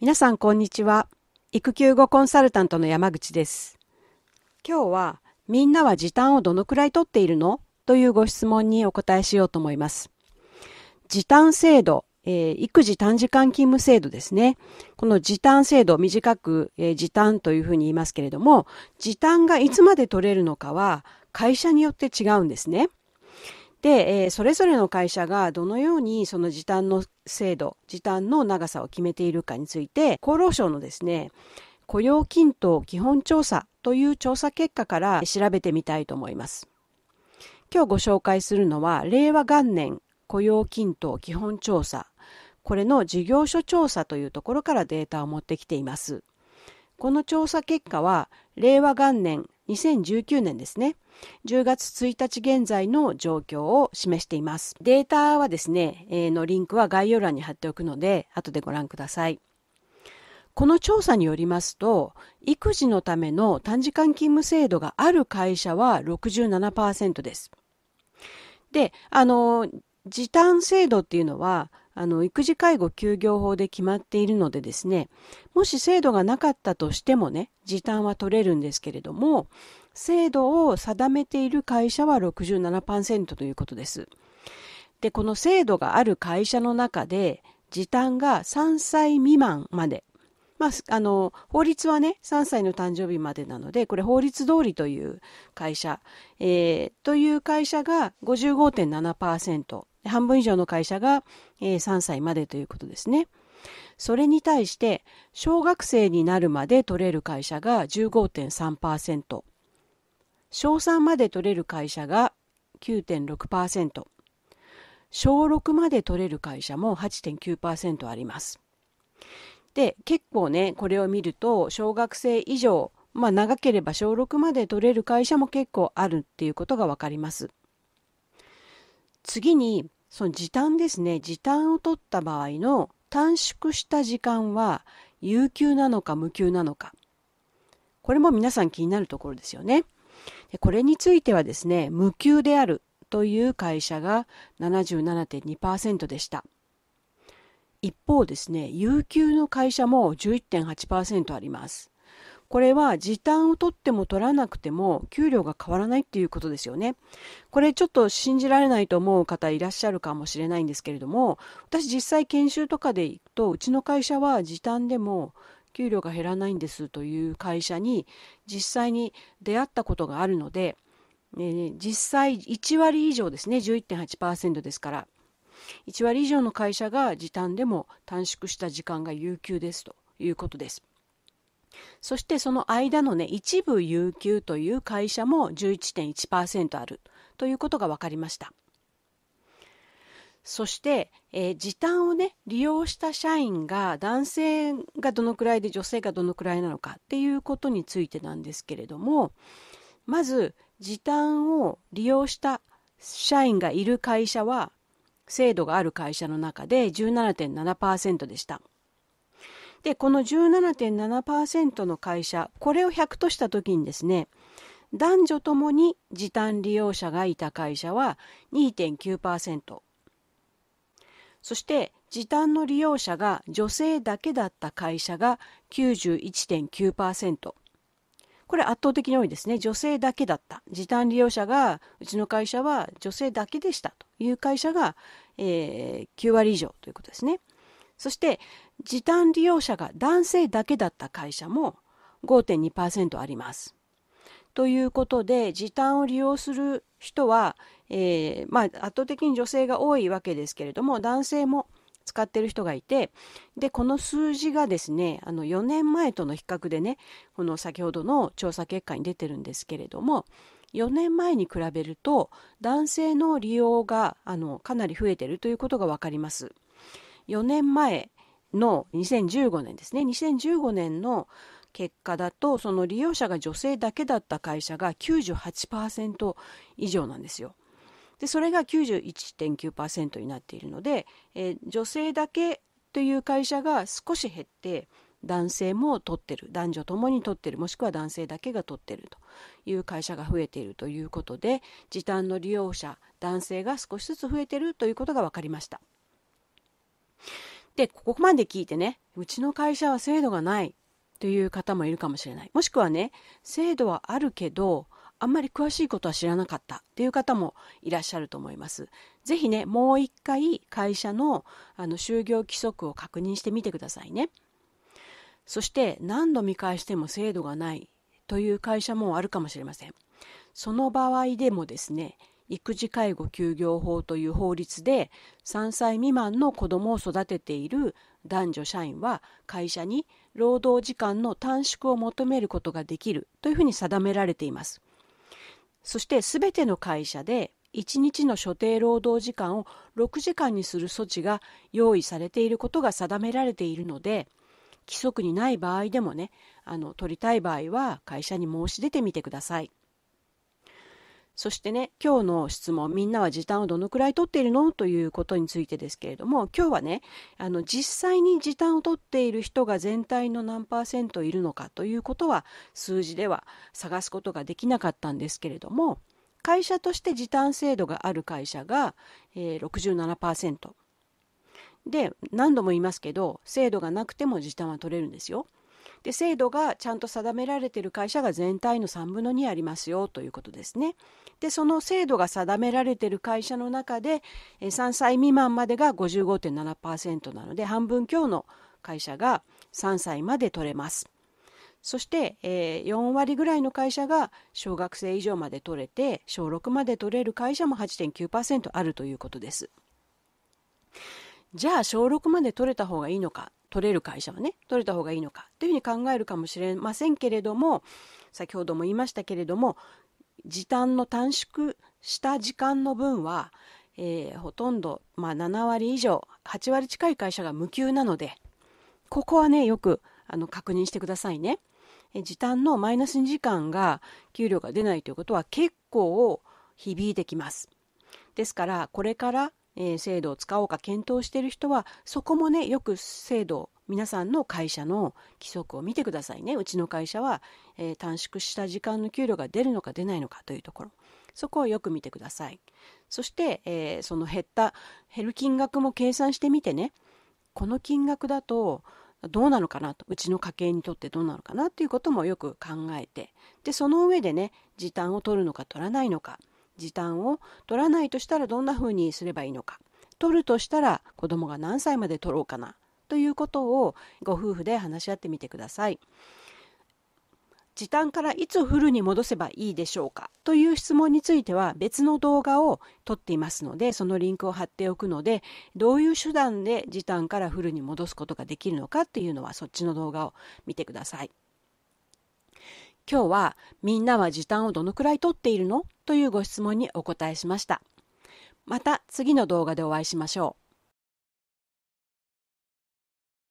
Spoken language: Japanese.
皆さんこんにちは育休後コンサルタントの山口です今日はみんなは時短をどのくらいとっているのというご質問にお答えしようと思います時短制度、えー、育児短時間勤務制度ですねこの時短制度短く、えー、時短というふうに言いますけれども時短がいつまで取れるのかは会社によって違うんですねで、えー、それぞれの会社がどのようにその時短の制度、時短の長さを決めているかについて、厚労省のですね、雇用均等基本調査という調査結果から調べてみたいと思います。今日ご紹介するのは、令和元年雇用均等基本調査、これの事業所調査というところからデータを持ってきています。この調査結果は、令和元年2019年ですね、10月1日現在の状況を示しています。データはですね、えー、のリンクは概要欄に貼っておくので、後でご覧ください。この調査によりますと、育児のための短時間勤務制度がある会社は67%です。で、あの、時短制度っていうのは、あの育児介護休業法で決まっているのでですねもし制度がなかったとしてもね時短は取れるんですけれども制度を定めている会社は67%ということです。でこの制度がある会社の中で時短が3歳未満まで、まあ、あの法律はね3歳の誕生日までなのでこれ法律通りという会社、えー、という会社が55.7%。半分以上の会社が、え3歳までということですね。それに対して、小学生になるまで取れる会社が15.3%、小3まで取れる会社が9.6%、小6まで取れる会社も8.9%あります。で、結構ね、これを見ると、小学生以上、まあ長ければ小6まで取れる会社も結構あるっていうことがわかります。次に、その時短ですね。時短を取った場合の短縮した時間は有給なのか無給なのか。これも皆さん気になるところですよね。でこれについてはですね、無給であるという会社が77.2%でした。一方ですね、有給の会社も11.8%あります。これは時短を取っても取らなくても給料が変わらないっていうことですよね。これちょっと信じられないと思う方いらっしゃるかもしれないんですけれども、私実際研修とかで行くと、うちの会社は時短でも給料が減らないんですという会社に実際に出会ったことがあるので、ね、実際1割以上ですね、11.8%ですから。1割以上の会社が時短でも短縮した時間が有給ですということです。そしてその間のね、一部有給という会社も11.1%あるということが分かりました。そして、えー、時短をね、利用した社員が男性がどのくらいで女性がどのくらいなのかっていうことについてなんですけれども、まず、時短を利用した社員がいる会社は、制度がある会社の中で17.7%でした。でこの17.7%の会社これを100とした時にですね男女ともに時短利用者がいた会社は2.9%そして時短の利用者が女性だけだった会社が91.9%これ圧倒的に多いですね女性だけだった時短利用者がうちの会社は女性だけでしたという会社が、えー、9割以上ということですねそして時短利用者が男性だけだった会社も5.2%あります。ということで時短を利用する人は、えー、まあ、圧倒的に女性が多いわけですけれども男性も使ってる人がいてでこの数字がですねあの4年前との比較でねこの先ほどの調査結果に出てるんですけれども4年前に比べると男性の利用があのかなり増えてるということが分かります。4年前の2015年ですね2015年の結果だとその利用者が女性だけだった会社が98%以上なんですよ。でそれが91.9%になっているので、えー、女性だけという会社が少し減って男性も取ってる男女ともに取ってるもしくは男性だけが取ってるという会社が増えているということで時短の利用者男性が少しずつ増えてるということが分かりました。で、ここまで聞いてね、うちの会社は制度がないという方もいるかもしれない。もしくはね、制度はあるけど、あんまり詳しいことは知らなかったという方もいらっしゃると思います。ぜひね、もう一回会社のあの就業規則を確認してみてくださいね。そして何度見返しても制度がないという会社もあるかもしれません。その場合でもですね、育児介護休業法という法律で3歳未満の子供を育てている男女社員は会社に労働時間の短縮を求めることができるというふうに定められています。そして全ての会社で1日の所定労働時間を6時間にする措置が用意されていることが定められているので規則にない場合でもねあの取りたい場合は会社に申し出てみてください。そしてね、今日の質問、みんなは時短をどのくらいとっているのということについてですけれども、今日はね、あの、実際に時短をとっている人が全体の何パーセントいるのかということは、数字では探すことができなかったんですけれども、会社として時短制度がある会社が、えー、67%。で、何度も言いますけど、制度がなくても時短は取れるんですよ。で制度がちゃんと定められている会社が全体の3分の2ありますよということですね。でその制度が定められている会社の中で3歳未満までが55.7%なので半分強の会社が3歳まで取れます。そして、えー、4割ぐらいの会社が小学生以上まで取れて小6まで取れる会社も8.9%あるということです。じゃあ小6まで取れた方がいいのか取れる会社はね取れた方がいいのかというふうに考えるかもしれませんけれども先ほども言いましたけれども時短の短縮した時間の分は、えー、ほとんど、まあ、7割以上8割近い会社が無給なのでここはねよくあの確認してくださいね。時短のマイナス2時間が給料が出ないということは結構響いてきます。ですからこれからえー、制度を使おうか検討している人はそこもねよく制度皆さんの会社の規則を見てくださいねうちの会社は、えー、短縮した時間の給料が出るのか出ないのかというところそこをよく見てくださいそして、えー、その減った減る金額も計算してみてねこの金額だとどうなのかなとうちの家計にとってどうなのかなということもよく考えてでその上でね時短を取るのか取らないのか時短を取らないとしたらどんなふうにすればいいのか取るとしたら子供が何歳まで取ろうかなということをご夫婦で話し合ってみてください。時短からいつフルに戻せばいいでしょうかという質問については別の動画を撮っていますのでそのリンクを貼っておくのでどういう手段で時短からフルに戻すことができるのかっていうのはそっちの動画を見てください。今日はみんなは時短をどのくらいとっているのというご質問にお答えしました。また次の動画でお会いしましょう。